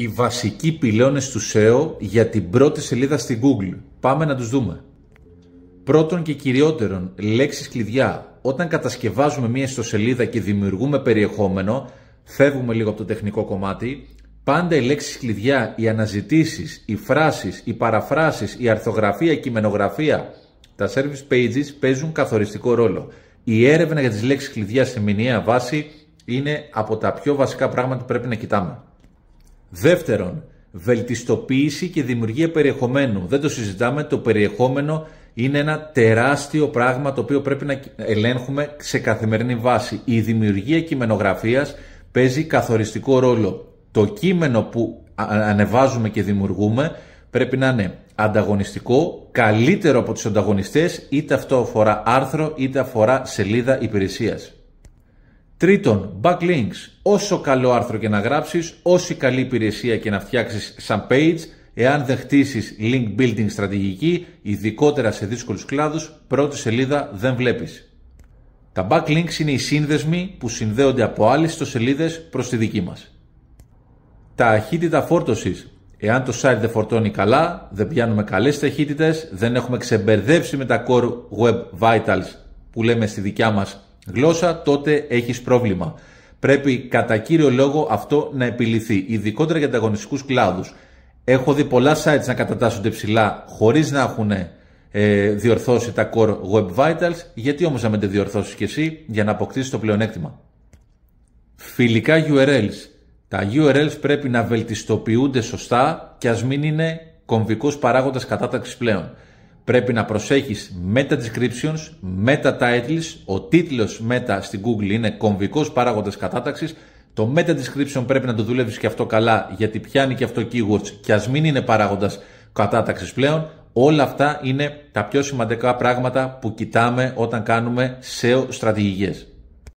οι βασικοί πυλώνες του SEO για την πρώτη σελίδα στην Google. Πάμε να τους δούμε. Πρώτον και κυριότερον, λέξεις κλειδιά. Όταν κατασκευάζουμε μία ιστοσελίδα και δημιουργούμε περιεχόμενο, φεύγουμε λίγο από το τεχνικό κομμάτι, πάντα οι λέξεις κλειδιά, οι αναζητήσεις, οι φράσεις, οι παραφράσεις, η αρθογραφία, η κειμενογραφία, τα service pages παίζουν καθοριστικό ρόλο. Η έρευνα για τις λέξεις κλειδιά σε μηνιαία βάση είναι από τα πιο βασικά πράγματα που πρέπει να κοιτάμε. Δεύτερον, βελτιστοποίηση και δημιουργία περιεχομένου. Δεν το συζητάμε, το περιεχόμενο είναι ένα τεράστιο πράγμα το οποίο πρέπει να ελέγχουμε σε καθημερινή βάση. Η δημιουργία κειμενογραφίας παίζει καθοριστικό ρόλο. Το κείμενο που ανεβάζουμε και δημιουργούμε πρέπει να είναι ανταγωνιστικό, καλύτερο από τους ανταγωνιστές, είτε αυτό αφορά άρθρο, είτε αφορά σελίδα υπηρεσίας. Τρίτον, backlinks. Όσο καλό άρθρο και να γράψεις, όση καλή υπηρεσία και να φτιάξεις σαν page, εάν δεν χτίσεις link building στρατηγική, ειδικότερα σε δύσκολους κλάδους, πρώτη σελίδα δεν βλέπεις. Τα backlinks είναι οι σύνδεσμοι που συνδέονται από άλλες σελίδες προς τη δική μας. Ταχύτητα φόρτωσης. Εάν το site δεν φορτώνει καλά, δεν πιάνουμε καλές ταχύτητες, δεν έχουμε ξεμπερδέψει με τα Core Web Vitals που λέμε στη δικιά μας γλώσσα, τότε έχεις πρόβλημα. Πρέπει κατά κύριο λόγο αυτό να επιληθεί, ειδικότερα για ανταγωνιστικούς κλάδους. Έχω δει πολλά sites να κατατάσσονται ψηλά χωρίς να έχουν ε, διορθώσει τα Core Web Vitals. Γιατί όμως να με διορθώσεις κι εσύ για να αποκτήσεις το πλεονέκτημα. Φιλικά URLs. Τα URLs πρέπει να βελτιστοποιούνται σωστά και ας μην είναι κομβικός παράγοντας κατάταξης πλέον πρέπει να προσέχεις meta descriptions, meta titles, ο τίτλος μετα στην Google είναι κομβικός παράγοντας κατάταξης, το meta description πρέπει να το δουλεύεις και αυτό καλά γιατί πιάνει και αυτό keywords και ας μην είναι παράγοντας κατάταξης πλέον, όλα αυτά είναι τα πιο σημαντικά πράγματα που κοιτάμε όταν κάνουμε SEO στρατηγικές.